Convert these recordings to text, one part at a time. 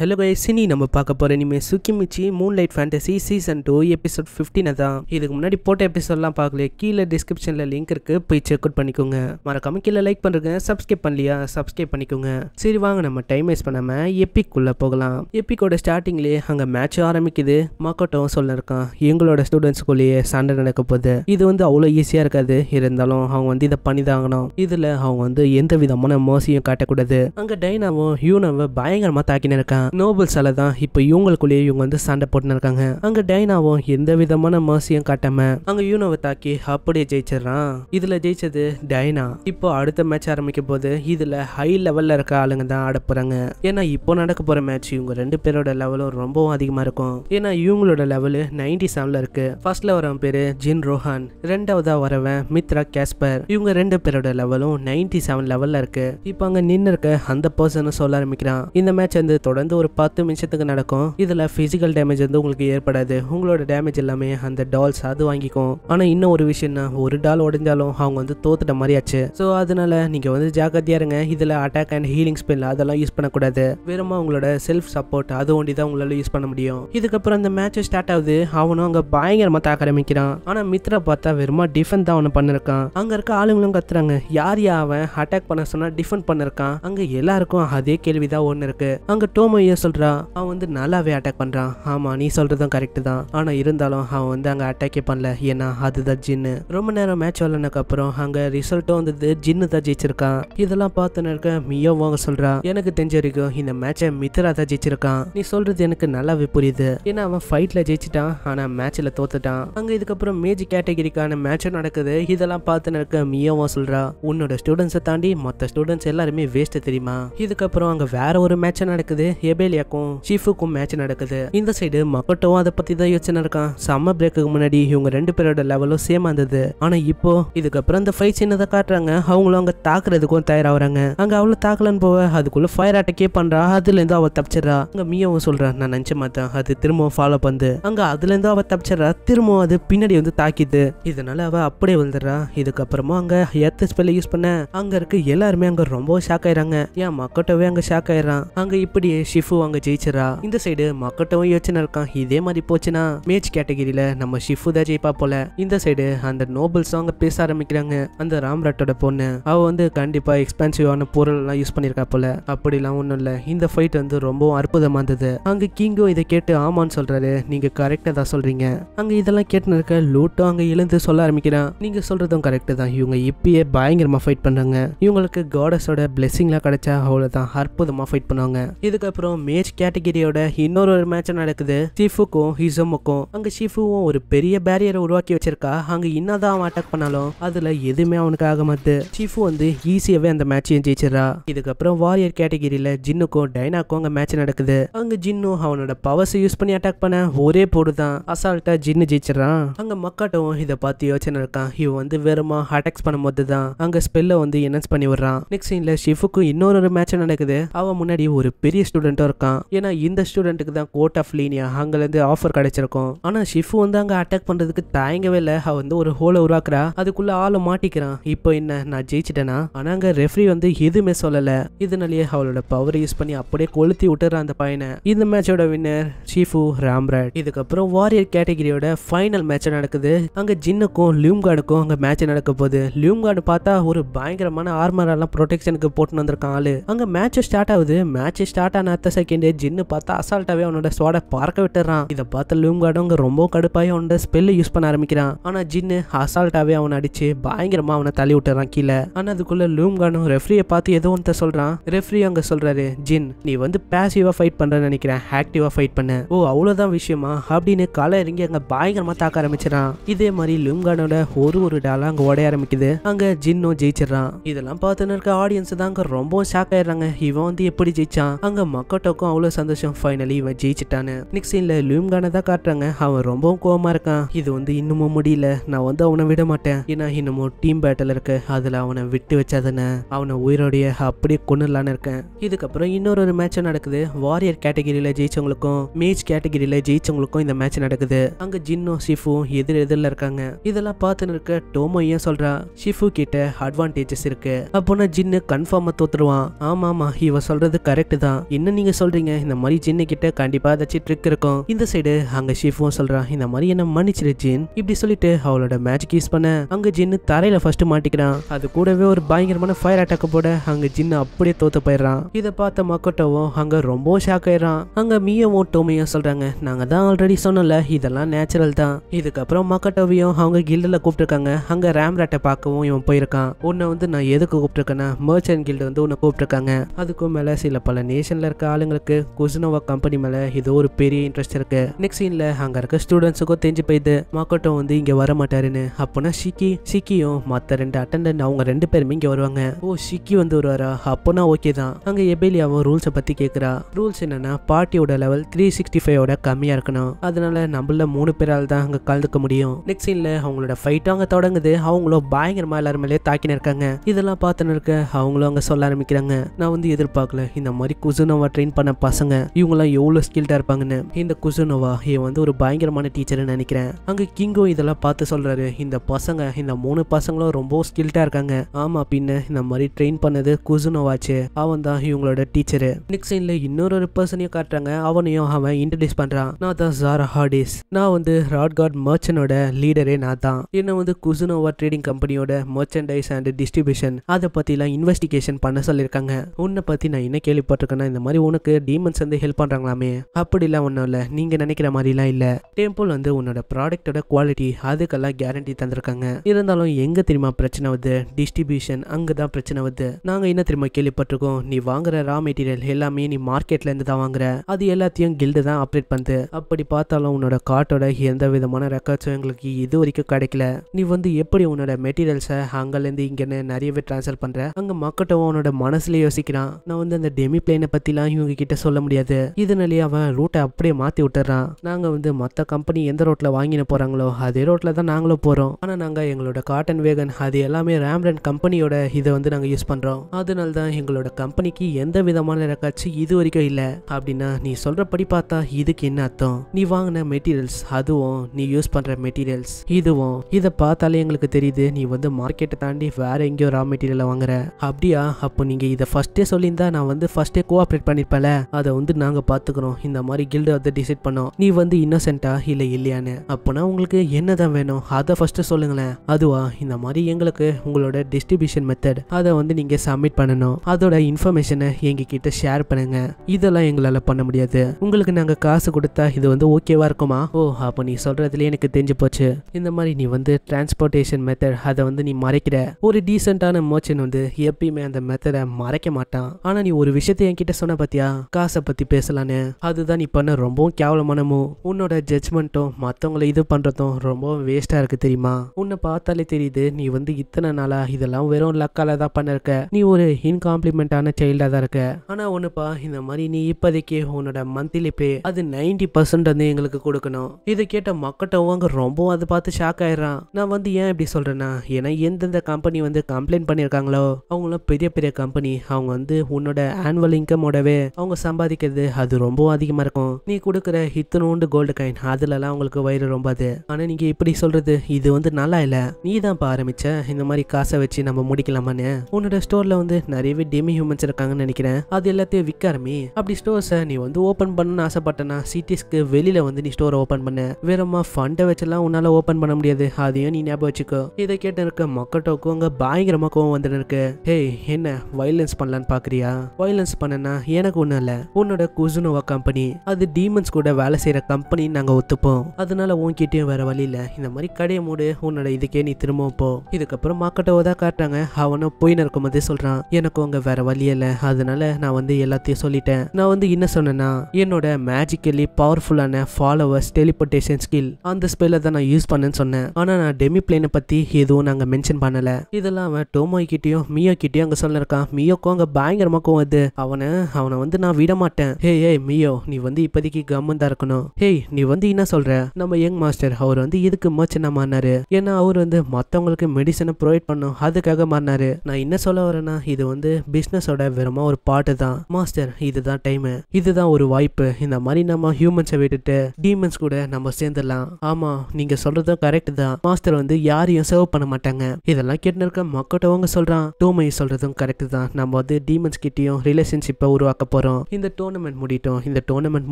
hello guys இனி நம்ம பார்க்க போகிற இனிமேல் Tsukimichi moon light fantasy season two episode ஃபிஃப்டினை தான் இதுக்கு முன்னாடி போட்ட எபிசோட்லாம் பார்க்கல கீழே டிஸ்கிரிப்ஷனில் லிங்க் இருக்கு போய் செக் அவுட் பண்ணிக்கோங்க மறக்காம கீழே லைக் பண்ணுறங்க சப்ஸ்கிரைப் பண்ணலையா சப்ஸ்கிரைப் பண்ணிக்கோங்க சரி வாங்க நம்ம டைம் வேஸ்ட் பண்ணாமல் எப்பிக்குள்ளே போகலாம் எப்பிக்கோட ஸ்டார்டிங்லேயே அங்கே மேட்ச் ஆரம்பிக்குது மக்கட்டும் சொல்லிருக்கான் எங்களோட ஸ்டூடெண்ட்ஸ்குள்ளேயே சண்டை நடக்க போகுது இது வந்து அவ்வளோ ஈஸியாக இருக்காது இருந்தாலும் அவங்க வந்து இதை பண்ணி தாங்கணும் இதில் அவங்க வந்து எந்த விதமான மோசியும் காட்டக்கூடாது அங்கே டைனாவும் ஹியூனாவும் பயங்கரமாக தாக்கினு இருக்கான் நோபல்ஸால தான் இப்போ இவங்களுக்குள்ளேயே இவங்க வந்து சண்டை போட்டுன்னு இருக்காங்க அங்க டைனாவும் எந்த விதமான மாசியும் காட்டாம அங்க யூனோவை தாக்கி அப்படியே ஜெயிச்சிடறான் இதுல ஜெயிச்சது டைனா இப்போ அடுத்த மேட்ச் ஆரம்பிக்கும் போது இதுல ஹை லெவல்ல இருக்க ஆளுங்க தான் ஆட போறாங்க ஏன்னா இப்போ நடக்க போற மேட்ச் இவங்க ரெண்டு பேரோட லெவலும் ரொம்பவும் அதிகமா இருக்கும் ஏன்னா இவங்களோட லெவலு நைன்டி செவன்ல இருக்கு ஃபர்ஸ்ட்ல வரவன் பேரு ஜின் ரோஹான் ரெண்டாவதா வரவன் மித்ரா கேஸ்பர் இவங்க ரெண்டு பேரோட லெவலும் நைன்டி செவன் லெவல்ல இருக்கு இப்போ அங்க நின்னு இருக்க அந்த பர்சன் சொல்ல ஆரம்பிக்கிறான் இந்த மேட்ச் வந்து தொடர்ந்து வந்து ஒரு பத்து நிமிஷத்துக்கு நடக்கும் இதில் பிசிக்கல் டேமேஜ் வந்து உங்களுக்கு ஏற்படாது உங்களோட டேமேஜ் எல்லாமே அந்த டால்ஸ் அது வாங்கிக்கும் ஆனால் இன்னும் ஒரு விஷயம்னா ஒரு டால் உடஞ்சாலும் அவங்க வந்து தோத்துட்ட மாதிரியாச்சு சோ ஸோ அதனால நீங்கள் வந்து ஜாக்கிரதையா இருங்க இதில் அட்டாக் அண்ட் ஹீலிங் ஸ்பெல் அதெல்லாம் யூஸ் பண்ணக்கூடாது வெறுமா உங்களோட செல்ஃப் சப்போர்ட் அது ஒண்டிதான் தான் உங்களால் யூஸ் பண்ண முடியும் இதுக்கப்புறம் அந்த மேட்ச் ஸ்டார்ட் ஆகுது அவனும் அங்கே பயங்கரமாக தாக்க ஆரம்பிக்கிறான் ஆனால் மித்ரா பார்த்தா வெறுமா டிஃபன் தான் அவனை பண்ணிருக்கான் அங்கே இருக்க ஆளுங்களும் கத்துறாங்க யார் யா அவன் அட்டாக் பண்ண சொன்னா டிஃபென்ட் பண்ணிருக்கான் அங்கே எல்லாருக்கும் அதே கேள்வி தான் ஒன்று இருக்கு அங்கே டோமோ அவன் ஏன் சொல்கிறான் அவன் வந்து நல்லாவே அட்டாக் பண்ணுறான் ஆமாம் நீ சொல்கிறதும் கரெக்டு தான் ஆனால் இருந்தாலும் அவன் வந்து அங்கே அட்டாக்கே பண்ணல ஏன்னா அதுதான் ஜின்னு ரொம்ப நேரம் மேட்ச் விளாட்னதுக்கப்புறம் அங்கே ரிசல்ட்டும் வந்தது ஜின்னு தான் ஜெயிச்சிருக்கான் இதெல்லாம் பார்த்துன்னு இருக்க மியோவும் அவங்க சொல்கிறான் எனக்கு தெரிஞ்ச வரைக்கும் இந்த மேட்சை மித்ரா தான் ஜெயிச்சிருக்கான் நீ சொல்கிறது எனக்கு நல்லாவே புரியுது ஏன்னா அவன் ஃபைட்டில் ஜெயிச்சிட்டான் ஆனால் மேட்ச்ல தோத்துட்டான் அங்கே இதுக்கப்புறம் மேஜிக் கேட்டகரிக்கான மேட்சும் நடக்குது இதெல்லாம் பார்த்துன்னு இருக்க மியோவும் சொல்கிறா உன்னோட ஸ்டூடெண்ட்ஸை தாண்டி மற்ற ஸ்டூடெண்ட்ஸ் எல்லாருமே வேஸ்ட்டு தெரியுமா இதுக்கப்புறம் அங்கே வேற ஒரு மேட்ச் நடக்குது எபேலியாக்கும் சீஃபுக்கும் மேட்ச் நடக்குது இந்த சைடு மக்கட்டும் அதை பத்தி தான் யோசனை இருக்கான் செம்ம பிரேக்கு முன்னாடி இவங்க ரெண்டு பேரோட லெவலும் சேம் ஆந்தது ஆனா இப்போ இதுக்கப்புறம் அந்த ஃபைட் சின்னதை காட்டுறாங்க அவங்களும் அங்க தாக்குறதுக்கும் தயாராகிறாங்க அங்க அவ்வளவு தாக்கலன்னு போவ அதுக்குள்ள ஃபயர் அட்டாக்கே பண்றா அதுல இருந்து அவள் தப்பிச்சிடறா அங்க மீயாவும் சொல்றா நான் நினைச்ச மாட்டேன் அது திரும்பவும் ஃபாலோ பண்ணு அங்க அதுல இருந்து அவ தப்பிச்சிடறா திரும்பவும் அது பின்னாடி வந்து தாக்கிது இதனால அவ அப்படியே வந்துடுறா இதுக்கப்புறமா அங்க எர்த் ஸ்பெல்ல யூஸ் பண்ண அங்க இருக்க எல்லாருமே அங்க ரொம்ப ஷாக் ஆயிடறாங்க ஏன் மக்கட்டவே அங்க ஷாக் ஆயிடறான் அங்க இப்படியே ஷிஃபு அங்க ஜெயிச்சிடறா இந்த சைடு மக்கட்டவும் யோசனை இருக்கான் இதே மாதிரி போச்சுன்னா மேஜ் கேட்டகிரியில நம்ம ஷிஃபு தான் ஜெயிப்பா போல இந்த சைடு அந்த நோபல்ஸ் அவங்க பேச ஆரம்பிக்கிறாங்க அந்த ராம்ராட்டோட பொண்ணு அவ வந்து கண்டிப்பா எக்ஸ்பென்சிவான பொருள் எல்லாம் யூஸ் பண்ணிருக்கா போல அப்படிலாம் ஒண்ணும் இல்ல இந்த ஃபைட் வந்து ரொம்பவும் அற்புதமா இருந்தது அங்க கிங்கோ இதை கேட்டு ஆமான்னு சொல்றாரு நீங்க கரெக்டா தான் சொல்றீங்க அங்க இதெல்லாம் கேட்டு இருக்க லூட்டோ அங்க எழுந்து சொல்ல ஆரம்பிக்கிறான் நீங்க சொல்றதும் கரெக்ட் தான் இவங்க இப்பயே பயங்கரமா ஃபைட் பண்றாங்க இவங்களுக்கு காடஸோட எல்லாம் கிடைச்சா அவ்வளவுதான் அற்புதமா ஃபைட் பண்ணுவாங்க இதுக்கப்புறம் அதுக்கப்புறம் மேஜ் கேட்டகிரியோட இன்னொரு ஒரு மேட்ச் நடக்குது சிஃபுக்கும் ஹிசமுக்கும் அங்க சிஃபுவும் ஒரு பெரிய பேரியரை உருவாக்கி வச்சிருக்கா அங்க என்னதான் அவன் அட்டாக் பண்ணாலும் அதுல எதுவுமே அவனுக்கு ஆக மாட்டு சிஃபு வந்து ஈஸியாவே அந்த மேட்சையும் ஜெயிச்சிடறா இதுக்கப்புறம் வாரியர் கேட்டகிரியில ஜின்னுக்கும் டைனாக்கும் அங்க மேட்ச் நடக்குது அங்க ஜின்னு அவனோட பவர்ஸ் யூஸ் பண்ணி அட்டாக் பண்ண ஒரே போடுதான் தான் அசால்ட்டா ஜின்னு ஜெயிச்சிடறான் அங்க மக்காட்டவும் இதை பார்த்து யோசனை இருக்கான் இவன் வந்து வெறுமா அட்டாக்ஸ் போது தான் அங்க ஸ்பெல்ல வந்து என்ஹான்ஸ் பண்ணி விடுறான் நெக்ஸ்ட் சீன்ல ஷிஃபுக்கும் இன்னொரு மேட்ச் நடக்குது அவன் முன்னாடி ஒரு பெரிய ஸ்டூடெண்ட் ஸ்டூடெண்ட்டும் இருக்கான் ஏன்னா இந்த ஸ்டூடெண்ட்டுக்கு தான் கோட் ஆஃப் லீனியா அங்கேருந்து ஆஃபர் கிடைச்சிருக்கும் ஆனால் ஷிஃபு வந்து அங்கே அட்டாக் பண்ணுறதுக்கு தயங்கவே இல்லை அவள் வந்து ஒரு ஹோலை உருவாக்குறா அதுக்குள்ளே ஆளை மாட்டிக்கிறான் இப்போ என்ன நான் ஜெயிச்சிட்டேனா ஆனால் அங்கே ரெஃப்ரி வந்து எதுவுமே சொல்லலை இதனாலேயே அவளோட பவர் யூஸ் பண்ணி அப்படியே கொளுத்தி விட்டுறான் அந்த பையனை இந்த மேட்சோட வின்னர் ஷிஃபு ராம்ராட் இதுக்கப்புறம் வாரியர் கேட்டகிரியோட ஃபைனல் மேட்ச் நடக்குது அங்கே ஜின்னுக்கும் லியூம்கார்டுக்கும் அங்கே மேட்ச் நடக்க போகுது லியூம்கார்டு பார்த்தா ஒரு பயங்கரமான ஆர்மரெல்லாம் ப்ரொடெக்ஷனுக்கு போட்டுன்னு வந்திருக்கான் ஆளு அங்கே மேட்ச்சு ஸ்டார்ட் ஆகுது மேட்ச் ஸ்டார்ட் ஆனாத்த செகண்டே ஜின்னு பார்த்தா அசால்ட்டாவே அவனோட சோட பார்க்க விட்டுறான் இதை பார்த்து லூம் அங்கே ரொம்ப கடுப்பாய் அவனோட ஸ்பெல்லை யூஸ் பண்ண ஆரம்பிக்கிறான் ஆனால் ஜின்னு அசால்ட்டாவே அவனை அடிச்சு பயங்கரமா அவனை தள்ளி விட்டுறான் கீழே ஆனால் அதுக்குள்ள கார்டும் ரெஃப்ரியை பார்த்து ஏதோ ஒன்று சொல்றான் ரெஃப்ரி அங்கே சொல்றாரு ஜின் நீ வந்து பேசிவா ஃபைட் பண்ற நினைக்கிறேன் ஆக்டிவா ஃபைட் பண்ண ஓ அவ்வளவுதான் விஷயமா அப்படின்னு களை இறங்கி அங்க பயங்கரமா தாக்க ஆரம்பிச்சிடான் இதே மாதிரி லூம் கார்டோட ஒரு ஒரு டாலா அங்க உடைய ஆரம்பிக்குது அங்க ஜின்னும் ஜெயிச்சிடறான் இதெல்லாம் பார்த்துன்னு இருக்க ஆடியன்ஸ் தான் அங்க ரொம்ப ஷாக் ஆயிடுறாங்க இவன் வந்து எப்படி ஜெயிச்சான் அங்க மக்கள் ரோபோட்டோக்கும் அவ்வளோ சந்தோஷம் ஃபைனலி இவன் ஜெயிச்சிட்டானு நெக்ஸ்ட் சீனில் லூம்கான தான் காட்டுறாங்க அவன் ரொம்பவும் கோவமாக இருக்கான் இது வந்து இன்னமும் முடியல நான் வந்து அவனை விட மாட்டேன் ஏன்னா இன்னமும் டீம் பேட்டில் இருக்கு அதில் அவனை விட்டு வச்சாதானே அவனை உயிரோடைய அப்படியே கொண்டுலான்னு இருக்கேன் இதுக்கப்புறம் இன்னொரு ஒரு மேட்ச் நடக்குது வாரியர் கேட்டகிரியில் ஜெயிச்சவங்களுக்கும் மேஜ் கேட்டகிரியில் ஜெயிச்சவங்களுக்கும் இந்த மேட்ச் நடக்குது அங்கே ஜின்னோ ஷிஃபும் எதிர் எதிரில் இருக்காங்க இதெல்லாம் பார்த்துன்னு இருக்க டோமோ ஏன் சொல்றா ஷிஃபு கிட்ட அட்வான்டேஜஸ் இருக்கு அப்போனா ஜின்னு கன்ஃபார்மாக தோத்துருவான் ஆமா ஆமா இவன் சொல்றது கரெக்ட் தான் என்ன நீங்கள் சொல்கிறீங்க இந்த மாதிரி ஜின்னு கிட்ட கண்டிப்பாக ஏதாச்சும் ட்ரிக் இருக்கும் இந்த சைடு அங்கே ஷிஃபும் சொல்கிறான் இந்த மாதிரி என்ன மன்னிச்சிரு ஜின் இப்படி சொல்லிட்டு அவளோட மேஜிக் யூஸ் பண்ண அங்கே ஜின்னு தரையில் ஃபர்ஸ்ட் மாட்டிக்கிறான் அது கூடவே ஒரு பயங்கரமான ஃபயர் அட்டாக் போட அங்கே ஜின்னு அப்படியே தோத்து போயிடுறான் இதை பார்த்த மக்கட்டவும் அங்கே ரொம்ப ஷாக் ஆயிடுறான் அங்கே மீயவும் டோமியும் சொல்கிறாங்க நாங்கள் தான் ஆல்ரெடி சொன்னல இதெல்லாம் நேச்சுரல் தான் இதுக்கப்புறம் மக்கட்டவையும் அவங்க கில்டில் கூப்பிட்டுருக்காங்க அங்கே ரேட்டை பார்க்கவும் இவன் போயிருக்கான் உன்னை வந்து நான் எதுக்கு கூப்பிட்டுருக்கேன்னா மர்ச்சன் கில்டு வந்து உன்னை கூப்பிட்டுருக்காங்க அதுக்கும் மேலே சில பல நேஷனில் இருக்க ஆளுங்களுக்கு குசினோவா கம்பெனி மேலே ஏதோ ஒரு பெரிய இன்ட்ரெஸ்ட் இருக்கு நெக்ஸ்ட் சீன்ல அங்கே இருக்க ஸ்டூடெண்ட்ஸுக்கும் தெரிஞ்சு போயிது மாக்கோட்டோ வந்து இங்கே வர மாட்டாருன்னு அப்போனா ஷிக்கி ஷிக்கியும் மற்ற ரெண்டு அட்டண்டன் அவங்க ரெண்டு பேருமே இங்கே வருவாங்க ஓ ஷிக்கி வந்து வருவாரா அப்போனா ஓகே தான் அங்கே எபேலியாவும் ரூல்ஸை பற்றி கேட்குறா ரூல்ஸ் என்னன்னா பார்ட்டியோட லெவல் த்ரீ சிக்ஸ்டி ஃபைவோட கம்மியாக இருக்கணும் அதனால நம்மள மூணு பேரால் தான் அங்கே கலந்துக்க முடியும் நெக்ஸ்ட் சீன்ல அவங்களோட ஃபைட்டும் அங்கே தொடங்குது அவங்களும் பயங்கரமா எல்லாரும் மேலே தாக்கின இருக்காங்க இதெல்லாம் பார்த்துன்னு இருக்க அவங்களும் அங்கே சொல்ல ஆரம்பிக்கிறாங்க நான் வந்து எதிர்பார்க்கல இந்த மாதிரி குசுனோவா ட்ரெயின் பண்ண பசங்க இவங்கெல்லாம் எவ்வளோ ஸ்கில்டா இருப்பாங்கன்னு இந்த குசுனோவா இவன் வந்து ஒரு பயங்கரமான டீச்சர்னு நினைக்கிறேன் அங்க கிங்கோ இதெல்லாம் பார்த்து சொல்றாரு இந்த பசங்க இந்த மூணு பசங்களும் ரொம்ப ஸ்கில்டா இருக்காங்க ஆமா பின்ன இந்த மாதிரி ட்ரெயின் பண்ணது குசுனோவாச்சு அவன் தான் இவங்களோட டீச்சரு நெக்ஸ்ட் சைன்ல இன்னொரு பர்சனையும் காட்டுறாங்க அவனையும் அவன் இன்ட்ரடியூஸ் பண்றான் நான் தான் ஜாரா ஹார்டிஸ் நான் வந்து ராட்கார்ட் மர்ச்சனோட லீடரே நான் தான் என்ன வந்து குசுனோவா ட்ரேடிங் கம்பெனியோட மர்ச்சன்டைஸ் அண்ட் டிஸ்ட்ரிபியூஷன் அதை பற்றிலாம் இன்வெஸ்டிகேஷன் பண்ண சொல்லியிருக்காங்க உன்னை பத்தி நான் என்ன கேள்விப்பட்டிருக்கேன்னா இந்த மாதிரி உனக்கு டீமன்ஸ் வந்து ஹெல்ப் பண்ணுறாங்களாமே அப்படிலாம் ஒன்றும் இல்லை நீங்கள் நினைக்கிற மாதிரிலாம் இல்லை டெம்பிள் வந்து உன்னோட ப்ராடக்டோட குவாலிட்டி அதுக்கெல்லாம் கேரண்டி தந்திருக்காங்க இருந்தாலும் எங்கே தெரியுமா பிரச்சனை வருது டிஸ்ட்ரிபியூஷன் அங்கே தான் பிரச்சனை வருது நாங்கள் என்ன தெரியுமா கேள்விப்பட்டிருக்கோம் நீ வாங்குற ரா மெட்டீரியல் எல்லாமே நீ மார்க்கெட்ல இருந்து தான் வாங்குற அது எல்லாத்தையும் கில்டு தான் அப்டேட் பண்ணுது அப்படி பார்த்தாலும் உன்னோட கார்ட்டோட எந்த விதமான ரெக்கார்ட்ஸும் எங்களுக்கு இது வரைக்கும் கிடைக்கல நீ வந்து எப்படி உன்னோட மெட்டீரியல்ஸை அங்கேருந்து இங்கேன்னு நிறையவே ட்ரான்ஸ்ஃபர் பண்ணுற அங்கே மக்கட்டும் உன்னோட மனசுல யோசிக்கிறான் நான் வந்து அந்த டெமி பிளேனை பற்றிலாம் இவங்க கிட்ட சொல்ல முடியாது இதனாலேயே அவன் ரூட்டை அப்படியே மாற்றி விட்டுறான் நாங்க வந்து மத்த கம்பெனி எந்த ரோட்ல வாங்கின போறாங்களோ அதே ரோட்ல தான் நாங்களும் போறோம் ஆனா நாங்க எங்களோட காட்டன் வேகன் அது எல்லாமே ரேம்ரன் கம்பெனியோட இதை வந்து நாங்க யூஸ் பண்றோம் அதனால தான் எங்களோட கம்பெனிக்கு எந்த விதமான ரெக்காட்சி இது வரைக்கும் இல்லை அப்படின்னா நீ சொல்றபடி பார்த்தா இதுக்கு என்ன அர்த்தம் நீ வாங்கின மெட்டீரியல்ஸ் அதுவும் நீ யூஸ் பண்ற மெட்டீரியல்ஸ் இதுவும் இதை பார்த்தாலே எங்களுக்கு தெரியுது நீ வந்து மார்க்கெட்டை தாண்டி வேற எங்கேயோ ரா மெட்டீரியலை வாங்குற அப்படியா அப்போ நீங்க இதை ஃபர்ஸ்டே சொல்லியிருந்தா நான் வந்து ஃபஸ்ட்டே கோஆப்ரேட் பண்ணி இருப்பல அதை வந்து நாங்கள் பாத்துக்கிறோம் இந்த மாதிரி கில்டு அதை டிசைட் பண்ணோம் நீ வந்து இன்னசென்டா இல்லை இல்லையான்னு அப்பனா உங்களுக்கு என்னதான் வேணும் அதை ஃபஸ்ட்டு சொல்லுங்களேன் அதுவா இந்த மாதிரி எங்களுக்கு உங்களோட டிஸ்ட்ரிபியூஷன் மெத்தட் அதை வந்து நீங்கள் சப்மிட் பண்ணணும் அதோட இன்ஃபர்மேஷனை எங்ககிட்ட ஷேர் பண்ணுங்க இதெல்லாம் எங்களால் பண்ண முடியாது உங்களுக்கு நாங்கள் காசு கொடுத்தா இது வந்து ஓகேவா இருக்குமா ஓ அப்போ நீ சொல்றதுல எனக்கு தெரிஞ்சு போச்சு இந்த மாதிரி நீ வந்து டிரான்ஸ்போர்டேஷன் மெத்தட் அதை வந்து நீ மறைக்கிற ஒரு டீசென்டான மோச்சன் வந்து எப்பயுமே அந்த மெத்தடை மறைக்க மாட்டான் ஆனால் நீ ஒரு விஷயத்தை என்கிட்ட சொன்ன பற்றியா நினைச்சியா காசை பத்தி பேசலான்னு அதுதான் நீ பண்ண ரொம்பவும் கேவலமானமோ உன்னோட ஜட்ஜ்மெண்ட்டும் மத்தவங்கள இது பண்றதும் ரொம்பவும் வேஸ்டா இருக்கு தெரியுமா உன்னை பார்த்தாலே தெரியுது நீ வந்து இத்தனை நாளா இதெல்லாம் வெறும் லக்கால தான் பண்ணிருக்க நீ ஒரு இன்காம்ப்ளிமெண்டான சைல்டா தான் இருக்க ஆனா ஒண்ணுப்பா இந்த மாதிரி நீ இப்போதைக்கு உன்னோட மந்த்லி பே அது நைன்டி பர்சன்ட் வந்து எங்களுக்கு கொடுக்கணும் இதை கேட்ட அவங்க ரொம்பவும் அதை பார்த்து ஷாக் ஆயிடுறான் நான் வந்து ஏன் இப்படி சொல்றேன்னா ஏன்னா எந்தெந்த கம்பெனி வந்து கம்ப்ளைண்ட் பண்ணியிருக்காங்களோ அவங்களாம் பெரிய பெரிய கம்பெனி அவங்க வந்து உன்னோட ஆனுவல் இன்கமோடவே அவங்க சம்பாதிக்கிறது அது ரொம்பவும் அதிகமா இருக்கும் நீ கொடுக்குற இத்தனோண்டு கோல்டு காயின் அதுலலாம் அவங்களுக்கு வயிறு ரொம்ப அது ஆனால் நீங்க இப்படி சொல்றது இது வந்து நல்லா இல்லை நீ தான் ஆரம்பிச்ச இந்த மாதிரி காசை வச்சு நம்ம முடிக்கலாமான்னு உன்னோட ஸ்டோரில் வந்து நிறையவே டெமி ஹியூமன்ஸ் இருக்காங்கன்னு நினைக்கிறேன் அது எல்லாத்தையும் விற்க ஆரம்பி அப்படி ஸ்டோர்ஸ் நீ வந்து ஓப்பன் பண்ணணும்னு ஆசைப்பட்டனா சிட்டிஸ்க்கு வெளியில் வந்து நீ ஸ்டோரை ஓப்பன் பண்ண வேறமா ஃபண்டை வச்செல்லாம் உன்னால் ஓப்பன் பண்ண முடியாது அதையும் நீ ஞாபகம் வச்சுக்கோ இதை கேட்டு இருக்க மக்கட்டோக்கும் அங்கே பயங்கரமாக கோவம் வந்துட்டு இருக்கு ஹேய் என்ன வயலன்ஸ் பண்ணலான்னு பாக்குறியா வயலன்ஸ் பண்ணனா எனக்கு ஒன்றும் உன்னோட குசுனோவா கம்பெனி அது டீமன்ஸ் கூட வேலை செய்கிற கம்பெனி நாங்கள் ஒத்துப்போம் அதனால உன்கிட்டயும் வேற வழி இல்லை இந்த மாதிரி கடையை மூடு உன்னோட இதுக்கே நீ திரும்பவும் போ இதுக்கப்புறம் மாக்கட்டவோ தான் காட்டுறாங்க அவனும் போயின்னு போதே சொல்கிறான் எனக்கு உங்க வேற வழி இல்லை அதனால நான் வந்து எல்லாத்தையும் சொல்லிட்டேன் நான் வந்து என்ன சொன்னேன்னா என்னோட மேஜிக்கலி பவர்ஃபுல்லான ஃபாலோவர்ஸ் டெலிபோர்டேஷன் ஸ்கில் அந்த ஸ்பெல்ல தான் நான் யூஸ் பண்ணேன்னு சொன்னேன் ஆனால் நான் டெமி பிளேனை பற்றி எதுவும் நாங்கள் மென்ஷன் பண்ணலை இதெல்லாம் அவன் டோமோ கிட்டேயும் மியோ கிட்டயும் அங்கே சொல்லிருக்கான் மியோக்கும் அங்கே பயங்கரமாக வந்து அவனை அவனை வந்து நான் விட மாட்டேன் ஹே ஏய் மியோ நீ வந்து இப்போதைக்கு கவர்மெண்ட் தான் இருக்கணும் ஹேய் நீ வந்து என்ன சொல்ற நம்ம யங் மாஸ்டர் அவர் வந்து இதுக்கு மோச்சனா மாறினாரு ஏன்னா அவர் வந்து மத்தவங்களுக்கு மெடிசனை ப்ரொவைட் பண்ணும் அதுக்காக மாறினாரு நான் என்ன சொல்ல வரேன்னா இது வந்து பிஸ்னஸோட வெறுமா ஒரு பாட்டு தான் மாஸ்டர் இதுதான் டைமு இதுதான் ஒரு வாய்ப்பு இந்த மாதிரி நம்ம ஹியூமன்ஸை விட்டுட்டு டீமன்ஸ் கூட நம்ம சேர்ந்துடலாம் ஆமா நீங்க சொல்றதும் கரெக்ட் தான் மாஸ்டர் வந்து யாரையும் சர்வ் பண்ண மாட்டாங்க இதெல்லாம் கேட்டு இருக்க மக்கட்டவங்க சொல்றான் டூமையும் சொல்றதும் கரெக்ட் தான் நம்ம வந்து டீமன்ஸ் கிட்டையும் ரிலேஷன்ஷிப்பை உருவாக்க போகிறோம் இந்த டோர்னமெண்ட் முடிட்டோம் இந்த டோர்னமெண்ட்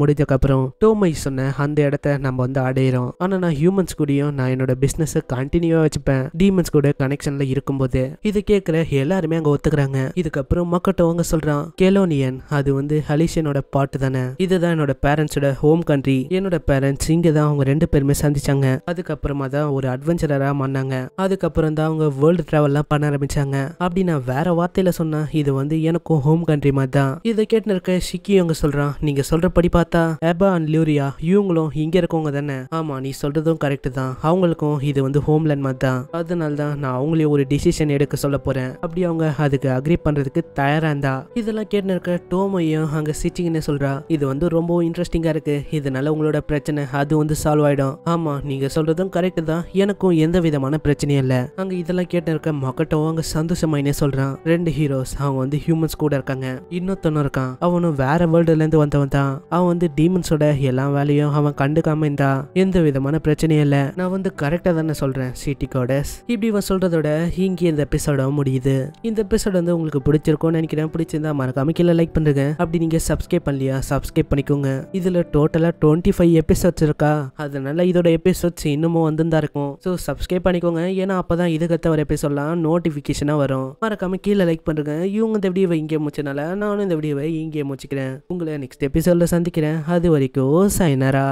முடிஞ்சக்கப்புறம் டோமை சொன்ன அந்த இடத்த நம்ம வந்து அடையிறோம் ஆனால் நான் ஹியூமன்ஸ் கூடயும் நான் என்னோட பிஸ்னஸை கண்டினியூவாக வச்சுப்பேன் டீமன்ஸ் கூட கனெக்ஷனில் இருக்கும்போது இது கேட்குற எல்லாருமே அங்கே ஒத்துக்கிறாங்க இதுக்கப்புறம் மக்கட்டவங்க சொல்கிறான் கெலோனியன் அது வந்து ஹலிஷனோட பாட்டு தானே இதுதான் என்னோட பேரண்ட்ஸோட ஹோம் கண்ட்ரி என்னோட பேரண்ட்ஸ் இங்கே தான் அவங்க ரெண்டு பேருமே சந்திச்சாங்க அதுக்கப்புறமா தான் ஒரு அட்வென்ச்சரராக மாறினாங்க அதுக்கப்புறம் தான் அவங்க வேர்ல்டு ட்ராவல்லாம் பண்ண ஆரம்பிச்சாங்க அப்படி நான் வேற வார்த்தையில சொன்னேன் இது வந்து எனக்கும் ஹோம் கண்ட்ரி மாதிரி தான் இதை கேட்டு வீட்டில் இருக்க சிக்கி அவங்க சொல்கிறான் நீங்கள் படி பார்த்தா ஏபா அண்ட் லியூரியா இவங்களும் இங்கே இருக்கவங்க தானே ஆமாம் நீ சொல்கிறதும் கரெக்டு தான் அவங்களுக்கும் இது வந்து ஹோம் லேண்ட் மாதிரி தான் அதனால தான் நான் அவங்களையும் ஒரு டிசிஷன் எடுக்க சொல்ல போகிறேன் அப்படி அவங்க அதுக்கு அக்ரி பண்ணுறதுக்கு தயாராக இருந்தா இதெல்லாம் கேட்டு இருக்க டோமையும் அங்கே சிச்சிங்கன்னு சொல்கிறா இது வந்து ரொம்ப இன்ட்ரெஸ்டிங்காக இருக்குது இதனால உங்களோட பிரச்சனை அது வந்து சால்வ் ஆகிடும் ஆமாம் நீங்கள் சொல்கிறதும் கரெக்டு தான் எனக்கும் எந்த விதமான பிரச்சனையும் இல்லை அங்கே இதெல்லாம் கேட்டு இருக்க மக்கட்டவும் அங்கே சந்தோஷமாயினே சொல்கிறான் ரெண்டு ஹீரோஸ் அவங்க வந்து ஹியூமன்ஸ் கூட இருக்காங்க இன்னொருத்தனும் இருக்கான் அவனும் வேற வேர்ல்டுல இருந்து வந்தவன் தான் அவன் வந்து டீமன்ஸோட எல்லா வேலையும் அவன் கண்டுக்காம இருந்தா எந்த விதமான பிரச்சனையும் இல்ல நான் வந்து கரெக்டா தானே சொல்றேன் சிட்டி கோடஸ் இப்படி இவன் சொல்றதோட இங்கே இந்த எபிசோட முடியுது இந்த எபிசோட வந்து உங்களுக்கு பிடிச்சிருக்கும்னு நினைக்கிறேன் பிடிச்சிருந்தா மறக்காம கீழே லைக் பண்ணுங்க அப்படி நீங்க சப்ஸ்கிரைப் பண்ணலையா சப்ஸ்கிரைப் பண்ணிக்கோங்க இதுல டோட்டலா டுவெண்ட்டி ஃபைவ் எபிசோட்ஸ் இருக்கா அதனால இதோட எபிசோட்ஸ் இன்னமும் வந்துதான் இருக்கும் ஸோ சப்ஸ்கிரைப் பண்ணிக்கோங்க ஏன்னா அப்பதான் கத்த ஒரு எபிசோட்லாம் நோட்டிபிகேஷனா வரும் மறக்காம கீழே லைக் பண்ணுங்க இவங்க இந்த வீடியோவை இங்கே முடிச்சனால நானும் இந்த வீடியோவை இங்கே முடிச்சுக்கிறேன் உங்களை நெக்ஸ்ட் எபிசோடில் சந்திக்கிறேன் அது வரைக்கும் சைனரா